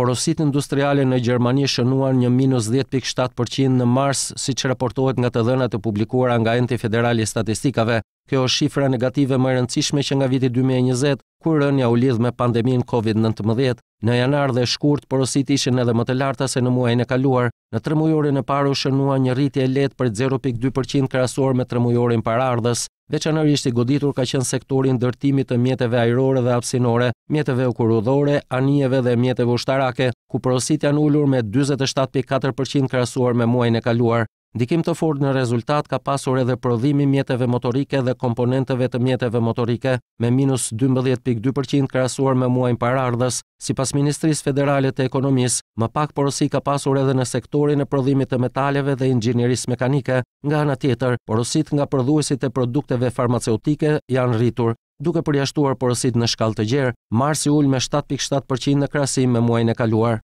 porosit industriale në Gjermani shënuan një minus 10.7% në mars, si që raportohet nga të dhenat e publikuara nga Enti Federali Statistikave. Kjo është shifra negative më rëndësishme që nga viti 2020, kur rënja u lidh me pandemin COVID-19. Në janar dhe shkurt, porosit ishin edhe më të larta se në muajnë e kaluar. Në tremujorin e paru shënuan një rritje e let për 0.2% krasuar me tremujorin parardhës. Veçanërisht i goditur ka qenë sektori ndërtimit të mjeteve ajrore dhe hapësinore, mjeteve ukurudhore, anijeve dhe mjeteve ushtarake, ku porosit janë ulur me 47.4% krahasuar me muajin e kaluar. Ndikim të fort në rezultat ka pasur edhe prodhimi mjeteve motorike dhe komponenteve të mjeteve motorike me minus 12.2% krasuar me muajnë parardhës. Si pas Ministrisë Federale e Ekonomis, Më pak porosi ka pasur edhe në sektorin e prodhimit të metaleve dhe inxhinierisë mekanike, nga ana tjetër, porosit nga prodhuesit e produkteve farmaceutike janë rritur, duke përjashtuar porosit në shkallë të gjerë, marsi ul me 7.7% në krahasim me muajin e kaluar.